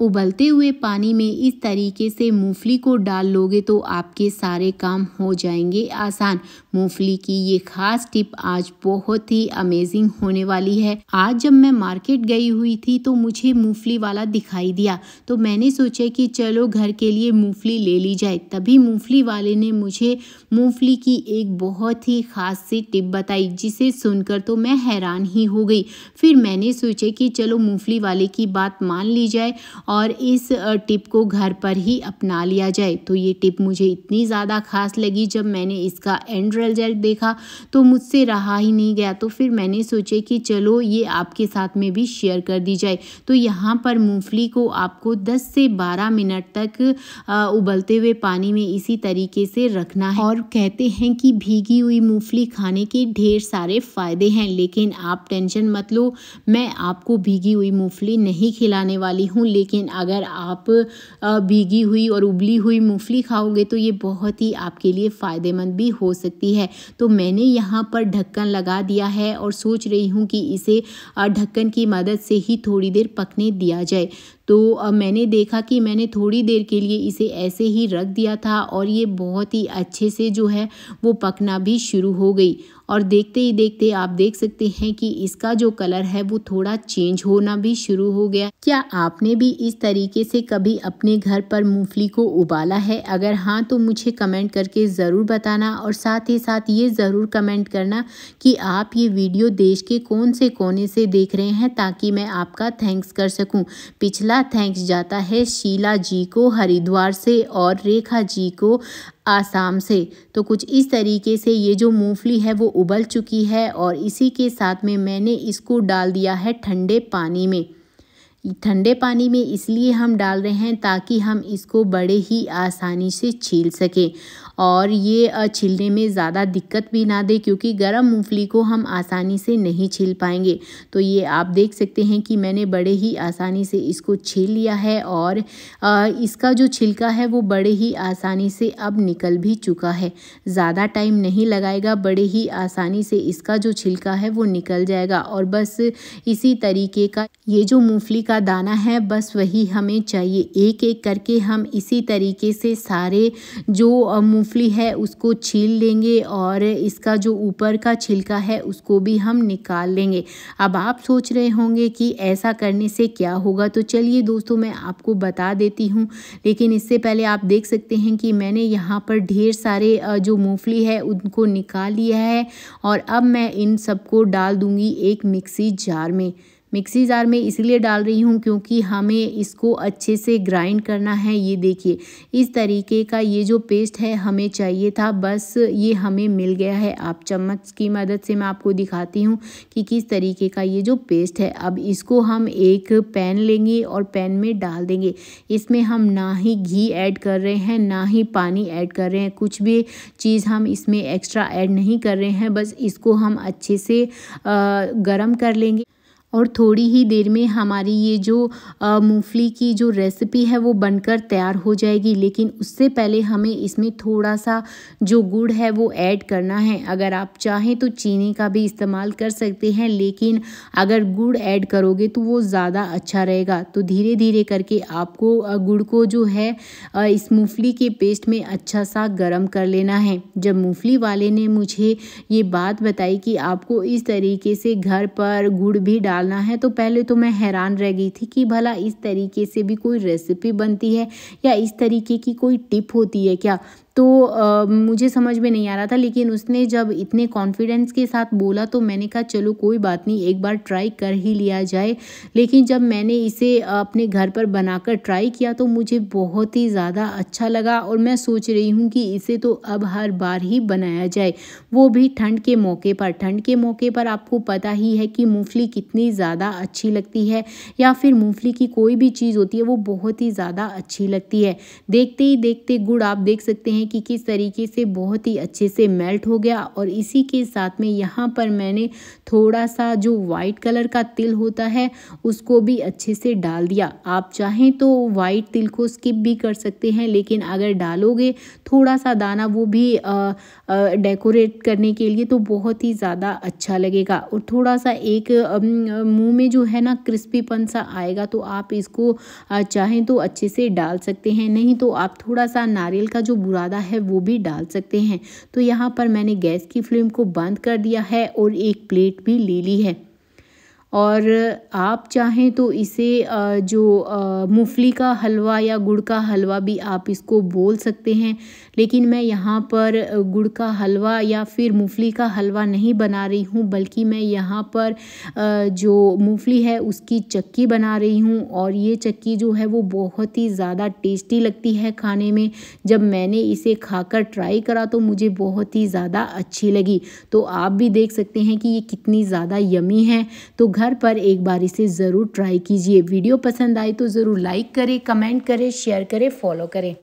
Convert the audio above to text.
उबलते हुए पानी में इस तरीके से मूंगफली को डाल लोगे तो आपके सारे काम हो जाएंगे आसान मूंगफली की ये खास टिप आज बहुत ही अमेजिंग होने वाली है आज जब मैं मार्केट गई हुई थी तो मुझे मूंगफली वाला दिखाई दिया तो मैंने सोचा कि चलो घर के लिए मूंगफली ले ली जाए तभी मूंगफली वाले ने मुझे मूंगफली की एक बहुत ही खास सी टिप बताई जिसे सुनकर तो मैं हैरान ही हो गई फिर मैंने सोचा कि चलो मूंगफली वाले की बात मान ली जाए और इस टिप को घर पर ही अपना लिया जाए तो ये टिप मुझे इतनी ज़्यादा खास लगी जब मैंने इसका एंड रिजल्ट देखा तो मुझसे रहा ही नहीं गया तो फिर मैंने सोचे कि चलो ये आपके साथ में भी शेयर कर दी जाए तो यहाँ पर मूंगफली को आपको 10 से 12 मिनट तक उबलते हुए पानी में इसी तरीके से रखना है और कहते हैं कि भीगी हुई मूंगफली खाने के ढेर सारे फ़ायदे हैं लेकिन आप टेंशन मत लो मैं आपको भीगी हुई मूंगफली नहीं खिलाने वाली हूँ लेकिन लेकिन अगर आप भीगी हुई और उबली हुई मूंगफली खाओगे तो ये बहुत ही आपके लिए फ़ायदेमंद भी हो सकती है तो मैंने यहाँ पर ढक्कन लगा दिया है और सोच रही हूँ कि इसे ढक्कन की मदद से ही थोड़ी देर पकने दिया जाए तो अब मैंने देखा कि मैंने थोड़ी देर के लिए इसे ऐसे ही रख दिया था और ये बहुत ही अच्छे से जो है वो पकना भी शुरू हो गई और देखते ही देखते आप देख सकते हैं कि इसका जो कलर है वो थोड़ा चेंज होना भी शुरू हो गया क्या आपने भी इस तरीके से कभी अपने घर पर मूंगफली को उबाला है अगर हाँ तो मुझे कमेंट करके ज़रूर बताना और साथ ही साथ ये ज़रूर कमेंट करना कि आप ये वीडियो देश के कौन से कोने से देख रहे हैं ताकि मैं आपका थैंक्स कर सकूँ पिछला पहला थैंक्स जाता है शीला जी को हरिद्वार से और रेखा जी को आसाम से तो कुछ इस तरीके से ये जो मूंगफली है वो उबल चुकी है और इसी के साथ में मैंने इसको डाल दिया है ठंडे पानी में ठंडे पानी में इसलिए हम डाल रहे हैं ताकि हम इसको बड़े ही आसानी से छील सकें और ये छिलने में ज़्यादा दिक्कत भी ना दे क्योंकि गर्म मूंगफली को हम आसानी से नहीं छील पाएंगे तो ये आप देख सकते हैं कि मैंने बड़े ही आसानी से इसको छील लिया है और इसका जो छिलका है वो बड़े ही आसानी से अब निकल भी चुका है ज़्यादा टाइम नहीं लगाएगा बड़े ही आसानी से इसका जो छिलका है वो निकल जाएगा और बस इसी तरीके का ये जो मूंगफली का दाना है बस वही हमें चाहिए एक एक करके हम इसी तरीके से सारे जो मूंग मूंगफली है उसको छील लेंगे और इसका जो ऊपर का छिलका है उसको भी हम निकाल लेंगे अब आप सोच रहे होंगे कि ऐसा करने से क्या होगा तो चलिए दोस्तों मैं आपको बता देती हूँ लेकिन इससे पहले आप देख सकते हैं कि मैंने यहाँ पर ढेर सारे जो मूँगफली है उनको निकाल लिया है और अब मैं इन सबको डाल दूँगी एक मिक्सी जार में मिक्सी जार में इसलिए डाल रही हूँ क्योंकि हमें इसको अच्छे से ग्राइंड करना है ये देखिए इस तरीके का ये जो पेस्ट है हमें चाहिए था बस ये हमें मिल गया है आप चम्मच की मदद से मैं आपको दिखाती हूँ कि किस तरीके का ये जो पेस्ट है अब इसको हम एक पैन लेंगे और पैन में डाल देंगे इसमें हम ना ही घी ऐड कर रहे हैं ना ही पानी ऐड कर रहे हैं कुछ भी चीज़ हम इसमें एक्स्ट्रा ऐड नहीं कर रहे हैं बस इसको हम अच्छे से गर्म कर लेंगे और थोड़ी ही देर में हमारी ये जो मूंगफली की जो रेसिपी है वो बनकर तैयार हो जाएगी लेकिन उससे पहले हमें इसमें थोड़ा सा जो गुड़ है वो ऐड करना है अगर आप चाहें तो चीनी का भी इस्तेमाल कर सकते हैं लेकिन अगर गुड़ ऐड करोगे तो वो ज़्यादा अच्छा रहेगा तो धीरे धीरे करके आपको गुड़ को जो है इस मूँगफली के पेस्ट में अच्छा सा गर्म कर लेना है जब मूंगफली वाले ने मुझे ये बात बताई कि आपको इस तरीके से घर पर गुड़ भी डाल डालना है तो पहले तो मैं हैरान रह गई थी कि भला इस तरीके से भी कोई रेसिपी बनती है या इस तरीके की कोई टिप होती है क्या तो आ, मुझे समझ में नहीं आ रहा था लेकिन उसने जब इतने कॉन्फिडेंस के साथ बोला तो मैंने कहा चलो कोई बात नहीं एक बार ट्राई कर ही लिया जाए लेकिन जब मैंने इसे अपने घर पर बनाकर ट्राई किया तो मुझे बहुत ही ज़्यादा अच्छा लगा और मैं सोच रही हूँ कि इसे तो अब हर बार ही बनाया जाए वो भी ठंड के मौके पर ठंड के मौके पर आपको पता ही है कि मूँगफली कितनी ज़्यादा अच्छी लगती है या फिर मूँगफली की कोई भी चीज़ होती है वो बहुत ही ज़्यादा अच्छी लगती है देखते ही देखते गुड़ आप देख सकते हैं कि किस तरीके से बहुत ही अच्छे से मेल्ट हो गया और इसी के साथ में यहाँ पर मैंने थोड़ा सा जो वाइट कलर का तिल होता है उसको भी अच्छे से डाल दिया आप चाहें तो वाइट तिल को स्किप भी कर सकते हैं लेकिन अगर डालोगे थोड़ा सा दाना वो भी डेकोरेट करने के लिए तो बहुत ही ज़्यादा अच्छा लगेगा और थोड़ा सा एक मुँह में जो है ना क्रिस्पीपन सा आएगा तो आप इसको चाहें तो अच्छे से डाल सकते हैं नहीं तो आप थोड़ा सा नारियल का जो बुरा ज़्यादा है वो भी डाल सकते हैं तो यहाँ पर मैंने गैस की फ्लेम को बंद कर दिया है और एक प्लेट भी ले ली है और आप चाहें तो इसे जो मूंगफली का हलवा या गुड़ का हलवा भी आप इसको बोल सकते हैं लेकिन मैं यहाँ पर गुड़ का हलवा या फिर मूंगफली का हलवा नहीं बना रही हूँ बल्कि मैं यहाँ पर जो मूंगफली है उसकी चक्की बना रही हूँ और ये चक्की जो है वो बहुत ही ज़्यादा टेस्टी लगती है खाने में जब मैंने इसे खाकर ट्राई करा तो मुझे बहुत ही ज़्यादा अच्छी लगी तो आप भी देख सकते हैं कि ये कितनी ज़्यादा यमी है तो घर पर एक बार इसे ज़रूर ट्राई कीजिए वीडियो पसंद आए तो ज़रूर लाइक करें कमेंट करें शेयर करें फॉलो करें